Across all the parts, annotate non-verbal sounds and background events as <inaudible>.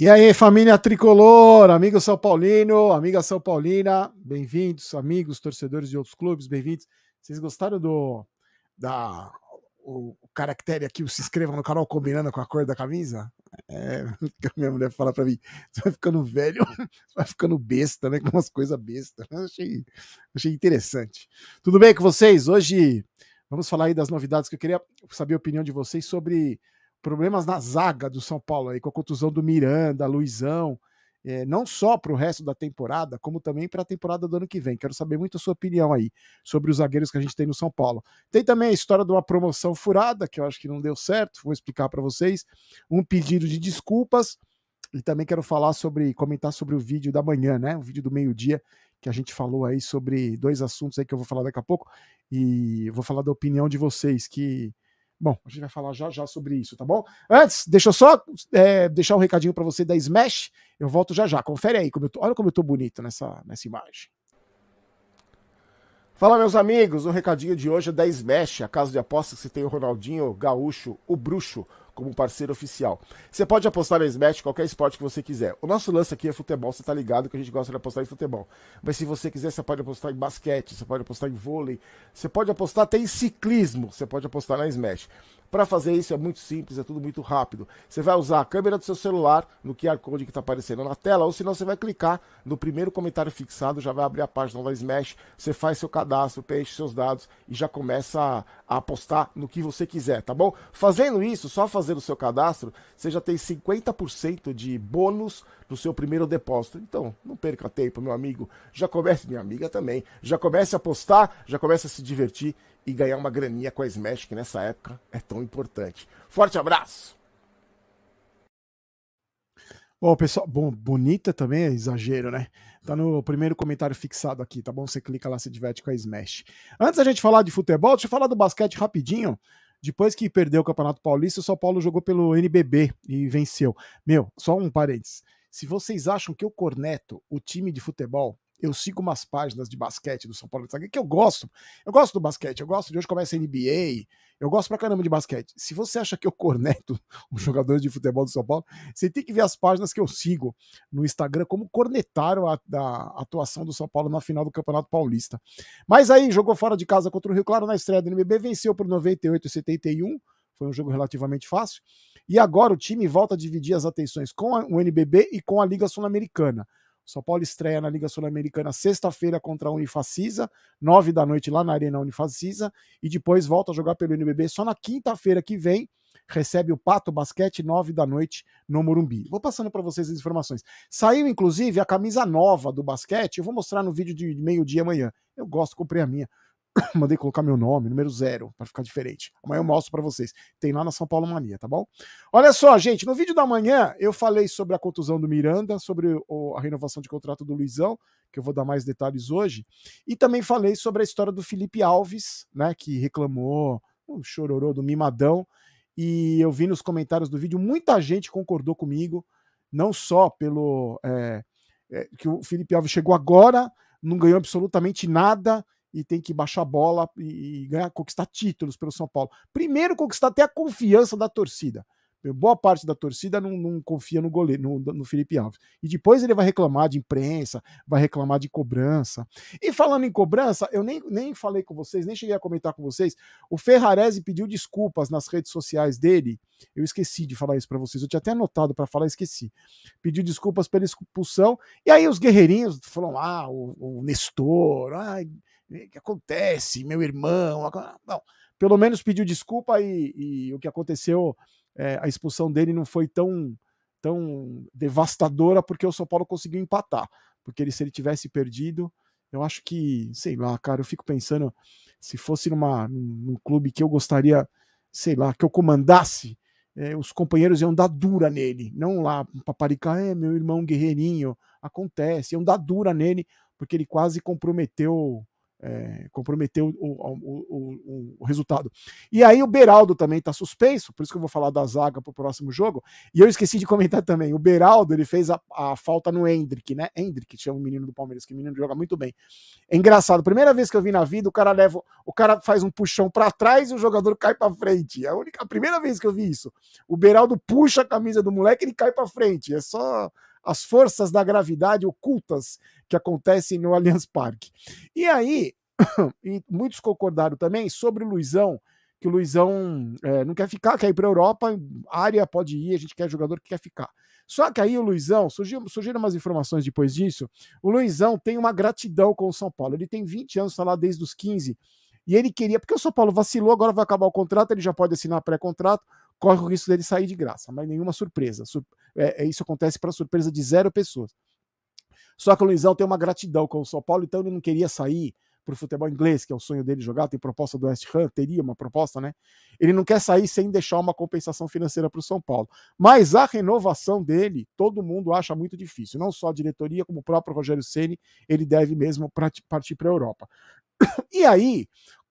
E aí, família tricolor, amigo São Paulino, amiga São Paulina, bem-vindos, amigos, torcedores de outros clubes, bem-vindos. Vocês gostaram do da o, o caractere aqui, o se inscreva no canal combinando com a cor da camisa? É, <laughs> minha mulher fala pra mim, você vai ficando velho, <laughs> vai ficando besta, né? Com umas coisas besta. achei, achei interessante. Tudo bem com vocês? Hoje vamos falar aí das novidades que eu queria saber a opinião de vocês sobre problemas na zaga do São Paulo aí, com a contusão do Miranda, Luizão, é, não só para o resto da temporada, como também para a temporada do ano que vem. Quero saber muito a sua opinião aí sobre os zagueiros que a gente tem no São Paulo. Tem também a história de uma promoção furada, que eu acho que não deu certo, vou explicar para vocês. Um pedido de desculpas. E também quero falar sobre, comentar sobre o vídeo da manhã, né? O vídeo do meio-dia, que a gente falou aí sobre dois assuntos aí que eu vou falar daqui a pouco. E vou falar da opinião de vocês, que Bom, a gente vai falar já já sobre isso, tá bom? Antes, deixa eu só é, deixar um recadinho para você da Smash. Eu volto já já. Confere aí, como eu tô, olha como eu tô bonito nessa, nessa imagem. Fala, meus amigos. O recadinho de hoje é da Smash, a casa de apostas que você tem o Ronaldinho Gaúcho, o Bruxo, como parceiro oficial. Você pode apostar na Smash qualquer esporte que você quiser. O nosso lance aqui é futebol, você tá ligado que a gente gosta de apostar em futebol. Mas se você quiser, você pode apostar em basquete, você pode apostar em vôlei, você pode apostar até em ciclismo, você pode apostar na Smash. Para fazer isso é muito simples, é tudo muito rápido. Você vai usar a câmera do seu celular no QR Code que está aparecendo na tela, ou senão você vai clicar no primeiro comentário fixado, já vai abrir a página da Smash, você faz seu cadastro, preenche seus dados e já começa a, a apostar no que você quiser, tá bom? Fazendo isso, só fazendo fazendo o seu cadastro, você já tem 50% de bônus no seu primeiro depósito. Então, não perca tempo, meu amigo. Já comece, minha amiga também. Já comece a apostar, já comece a se divertir e ganhar uma graninha com a Smash, que nessa época é tão importante. Forte abraço! Bom, pessoal, bom, bonita também é exagero, né? Tá no primeiro comentário fixado aqui, tá bom? Você clica lá, se diverte com a Smash. Antes da gente falar de futebol, deixa eu falar do basquete rapidinho. Depois que perdeu o Campeonato Paulista, o São Paulo jogou pelo NBB e venceu. Meu, só um parênteses. Se vocês acham que eu corneto o time de futebol, eu sigo umas páginas de basquete do São Paulo que eu gosto. Eu gosto do basquete, eu gosto de hoje começa a NBA, eu gosto pra caramba de basquete. Se você acha que eu corneto os <laughs> jogadores de futebol do São Paulo, você tem que ver as páginas que eu sigo no Instagram, como cornetaram a, a atuação do São Paulo na final do Campeonato Paulista. Mas aí, jogou fora de casa contra o Rio Claro na estreia do NBB, venceu por 98 e 71, foi um jogo relativamente fácil. E agora o time volta a dividir as atenções com o NBB e com a Liga Sul-Americana. São Paulo estreia na Liga Sul-Americana sexta-feira contra a Unifacisa, nove da noite lá na Arena Unifacisa, e depois volta a jogar pelo NBB só na quinta-feira que vem, recebe o Pato Basquete, nove da noite, no Morumbi. Vou passando para vocês as informações. Saiu, inclusive, a camisa nova do basquete. Eu vou mostrar no vídeo de meio-dia amanhã. Eu gosto, comprei a minha. <coughs> Mandei colocar meu nome, número zero, para ficar diferente. Amanhã eu mostro para vocês. Tem lá na São Paulo Mania, tá bom? Olha só, gente, no vídeo da manhã eu falei sobre a contusão do Miranda, sobre o, a renovação de contrato do Luizão, que eu vou dar mais detalhes hoje, e também falei sobre a história do Felipe Alves, né, que reclamou, o chororô do mimadão, e eu vi nos comentários do vídeo, muita gente concordou comigo, não só pelo é, é, que o Felipe Alves chegou agora, não ganhou absolutamente nada, e tem que baixar bola e, ganhar, conquistar títulos pelo São Paulo. Primeiro, conquistar até a confiança da torcida. Boa parte da torcida não, não confia no goleiro, no, no, Felipe Alves. E depois ele vai reclamar de imprensa, vai reclamar de cobrança. E falando em cobrança, eu nem, nem falei com vocês, nem cheguei a comentar com vocês. O Ferrarese pediu desculpas nas redes sociais dele. Eu esqueci de falar isso para vocês. Eu tinha até anotado para falar, esqueci. Pediu desculpas pela expulsão. E aí os guerreirinhos falaram: ah, o, o Nestor, ai, ah, né, que acontece, meu irmão. Não, ah, pelo menos pediu desculpa e, e o que aconteceu, é, a expulsão dele não foi tão, tão devastadora porque o São Paulo conseguiu empatar. Porque ele, se ele tivesse perdido, eu acho que, sei lá, cara, eu fico pensando, se fosse numa, num clube que eu gostaria, sei lá, que eu comandasse, eh, os companheiros iam dar dura nele. Não lá, paparicar, é meu irmão guerreirinho, acontece, iam dar dura nele, porque ele quase comprometeu é, comprometer o, o, o, o, resultado. E aí o Beraldo também está suspenso, por isso que eu vou falar da zaga para o próximo jogo. E eu esqueci de comentar também: o Beraldo ele fez a, a falta no Hendrick, né? Hendrick, tinha um menino do Palmeiras, que o menino joga muito bem. É engraçado, primeira vez que eu vi na vida, o cara leva, o cara faz um puxão para trás e o jogador cai para frente. É a, única, a primeira vez que eu vi isso. O Beraldo puxa a camisa do moleque e ele cai para frente. É só as forças da gravidade ocultas que acontecem no Allianz Parque. E aí, <coughs> e muitos concordaram também sobre o Luizão, que o Luizão é, não quer ficar, quer ir para a Europa, área pode ir, a gente quer jogador que quer ficar. Só que aí o Luizão, surgiu, surgiram umas informações depois disso, o Luizão tem uma gratidão com o São Paulo. Ele tem 20 anos, está lá desde os 15, e ele queria, porque o São Paulo vacilou, agora vai acabar o contrato, ele já pode assinar pré-contrato corre o risco dele sair de graça, mas nenhuma surpresa. Sur é, é isso acontece para surpresa de zero pessoas. Só que o Luizão tem uma gratidão com o São Paulo, então ele não queria sair para o futebol inglês, que é o sonho dele jogar, tem proposta do West Ham, teria uma proposta, né? Ele não quer sair sem deixar uma compensação financeira para o São Paulo. Mas a renovação dele, todo mundo acha muito difícil, não só a diretoria, como o próprio Rogério Ceni, ele deve mesmo partir para a Europa. <coughs> E aí,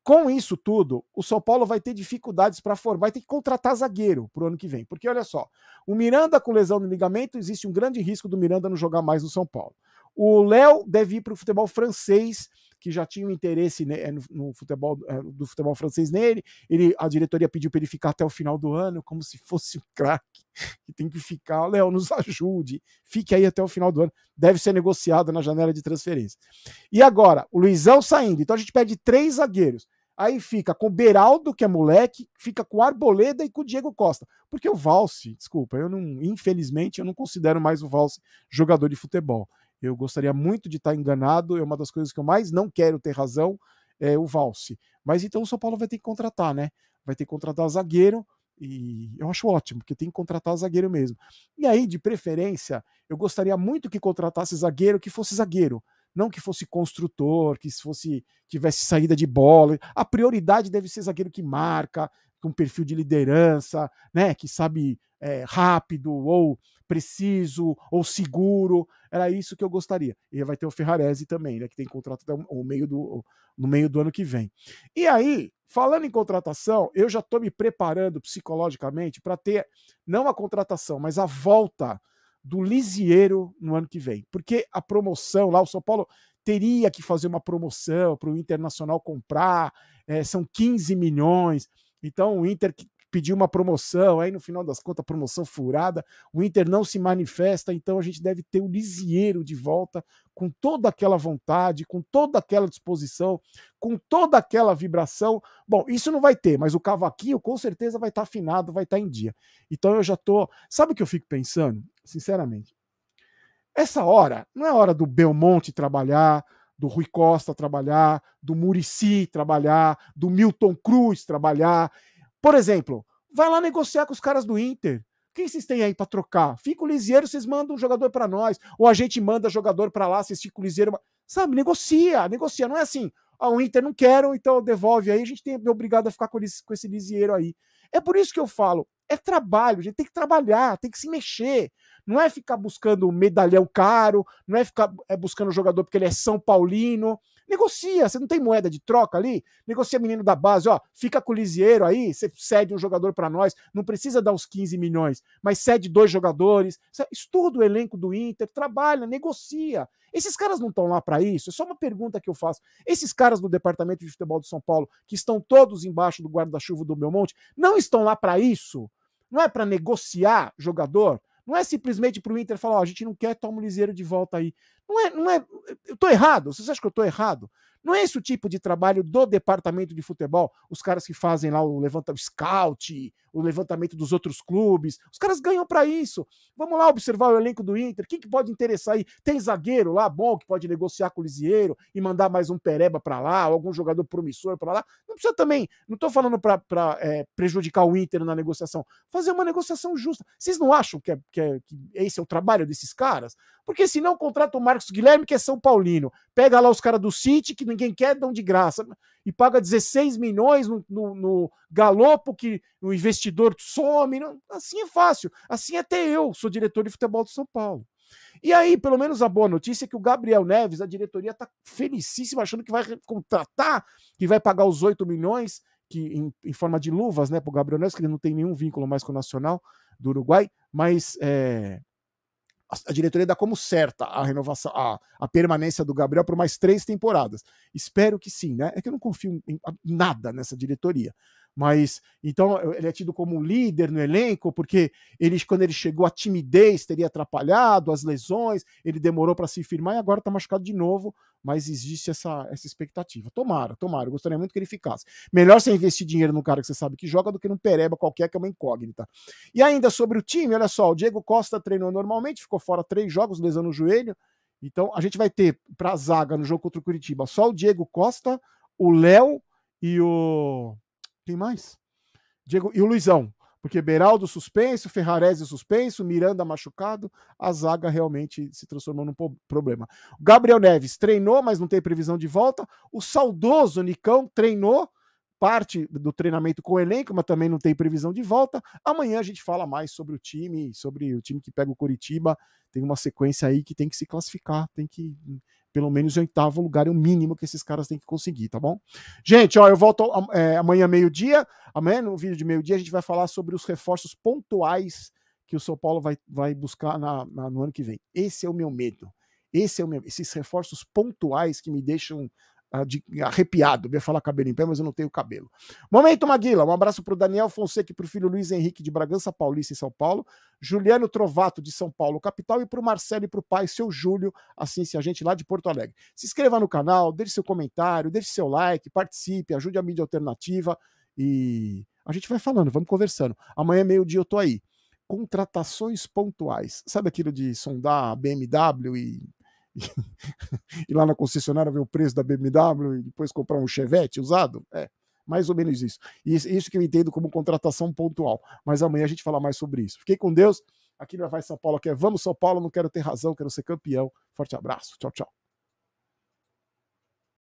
com isso tudo, o São Paulo vai ter dificuldades para formar, vai ter que contratar zagueiro para o ano que vem. Porque olha só, o Miranda com lesão no ligamento, existe um grande risco do Miranda não jogar mais no São Paulo. O Léo deve ir para o futebol francês, que já tinha um interesse né, é, no futebol é, do futebol francês nele. Ele, a diretoria pediu para ele ficar até o final do ano, como se fosse um craque <laughs> que tem que ficar. Léo, nos ajude, fique aí até o final do ano. Deve ser negociado na janela de transferência. E agora, o Luizão saindo. Então a gente perde três zagueiros. Aí fica com o Beraldo, que é moleque, fica com o Arboleda e com o Diego Costa. Porque o Valse, desculpa, eu não, infelizmente, eu não considero mais o Valse jogador de futebol. Eu gostaria muito de estar enganado, é uma das coisas que eu mais não quero ter razão, é o Valse. Mas então o São Paulo vai ter que contratar, né? Vai ter que contratar zagueiro, e eu acho ótimo, porque tem que contratar zagueiro mesmo. E aí, de preferência, eu gostaria muito que contratasse zagueiro que fosse zagueiro não que fosse construtor, que fosse tivesse saída de bola. A prioridade deve ser zagueiro que marca, com perfil de liderança, né, que sabe é, rápido ou preciso ou seguro. Era isso que eu gostaria. E vai ter o Ferrarese também, né, que tem contrato até o meio do, no meio do ano que vem. E aí, falando em contratação, eu já estou me preparando psicologicamente para ter não a contratação, mas a volta do Lisieiro no ano que vem, porque a promoção lá, o São Paulo teria que fazer uma promoção para o Internacional comprar, é, são 15 milhões, então o Inter pediu uma promoção, aí no final das contas, promoção furada, o Inter não se manifesta, então a gente deve ter o Lisieiro de volta com toda aquela vontade, com toda aquela disposição, com toda aquela vibração. Bom, isso não vai ter, mas o cavaquinho com certeza vai estar tá afinado, vai estar tá em dia. Então eu já tô, sabe o que eu fico pensando? sinceramente. Essa hora não é hora do Belmonte trabalhar, do Rui Costa trabalhar, do Murici trabalhar, do Milton Cruz trabalhar. Por exemplo, vai lá negociar com os caras do Inter. Quem vocês têm aí para trocar? Fica o Lisieiro, vocês mandam um jogador para nós. Ou a gente manda jogador para lá, vocês ficam o Lisieiro. Sabe, negocia, negocia. Não é assim, ah, o Inter não quero, então devolve aí. A gente tem obrigado a ficar com esse, com esse lisieiro aí. É por isso que eu falo, é trabalho, a gente tem que trabalhar, tem que se mexer. Não é ficar buscando medalhão caro, não é ficar é buscando jogador porque ele é São Paulino, Negocia, você não tem moeda de troca ali? Negocia menino da base, ó, fica com o Lisieiro aí, você cede um jogador para nós, não precisa dar uns 15 milhões, mas cede dois jogadores, estuda o elenco do Inter, trabalha, negocia. Esses caras não estão lá para isso? É só uma pergunta que eu faço. Esses caras do Departamento de Futebol de São Paulo, que estão todos embaixo do guarda-chuva do Belmonte, não estão lá para isso? Não é para negociar jogador? Não é simplesmente para o Inter falar, ó, oh, a gente não quer, toma o Liseiro de volta aí. Não é, não é, eu tô errado, vocês acham que eu tô errado? Não é esse o tipo de trabalho do departamento de futebol, os caras que fazem lá o levantamento, scout, o levantamento dos outros clubes, os caras ganham para isso. Vamos lá observar o elenco do Inter, quem que pode interessar aí? Tem zagueiro lá bom que pode negociar com o Lisieiro e mandar mais um pereba para lá, algum jogador promissor para lá. Não precisa também, não estou falando para é, prejudicar o Inter na negociação, fazer uma negociação justa. Vocês não acham que, é, que, é, que esse é o trabalho desses caras? Porque senão contrata o Mar Marcos Guilherme, que é São Paulino. Pega lá os caras do City, que ninguém quer, dão de graça. E paga 16 milhões no, no, no galopo que o investidor some. Não, assim é fácil. Assim é até eu sou diretor de futebol do São Paulo. E aí, pelo menos a boa notícia é que o Gabriel Neves, a diretoria, está felicíssima, achando que vai contratar, que vai pagar os 8 milhões que, em, em forma de luvas né, para o Gabriel Neves, que ele não tem nenhum vínculo mais com o Nacional do Uruguai, mas é, a diretoria dá como certa a renovação, a, a permanência do Gabriel por mais três temporadas. Espero que sim, né? É que eu não confio em nada nessa diretoria. Mas então ele é tido como um líder no elenco, porque ele, quando ele chegou, a timidez teria atrapalhado, as lesões, ele demorou para se firmar e agora está machucado de novo. Mas existe essa, essa expectativa. Tomara, tomara. Eu gostaria muito que ele ficasse. Melhor você investir dinheiro num cara que você sabe que joga do que num pereba qualquer, que é uma incógnita. E ainda sobre o time, olha só: o Diego Costa treinou normalmente, ficou fora três jogos, lesão no joelho. Então a gente vai ter para a zaga no jogo contra o Curitiba só o Diego Costa, o Léo e o tem mais? Diego e o Luizão. Porque Beraldo suspenso, Ferrarese suspenso, Miranda machucado, a zaga realmente se transformou num problema. Gabriel Neves treinou, mas não tem previsão de volta. O saudoso Nicão treinou, parte do treinamento com o elenco, mas também não tem previsão de volta. Amanhã a gente fala mais sobre o time, sobre o time que pega o Curitiba. Tem uma sequência aí que tem que se classificar, tem que pelo menos em oitavo lugar é o mínimo que esses caras têm que conseguir, tá bom? Gente, ó, eu volto é, amanhã meio-dia. Amanhã, no vídeo de meio-dia, a gente vai falar sobre os reforços pontuais que o São Paulo vai, vai buscar na, na, no ano que vem. Esse é o meu medo. Esse é o meu, esses reforços pontuais que me deixam ah, arrepiado. Eu ia falar cabelo em pé, mas eu não tenho cabelo. Momento Maguila, um abraço para o Daniel Fonseca e para o filho Luiz Henrique de Bragança Paulista, em São Paulo. Juliano Trovato, de São Paulo, capital. E para o Marcelo e para o pai, seu Júlio, assim se a gente lá de Porto Alegre. Se inscreva no canal, deixe seu comentário, deixe seu like, participe, ajude a mídia alternativa. E a gente vai falando, vamos conversando. Amanhã, meio-dia, eu tô aí. Contratações pontuais. Sabe aquilo de sondar BMW e ir <laughs> lá na concessionária ver o preço da BMW e depois comprar um Chevette usado? É, mais ou menos isso. E isso que eu entendo como contratação pontual. Mas amanhã a gente fala mais sobre isso. Fiquei com Deus. Aqui no Vai São Paulo, que é Vamos São Paulo, não quero ter razão, quero ser campeão. Forte abraço. Tchau, tchau.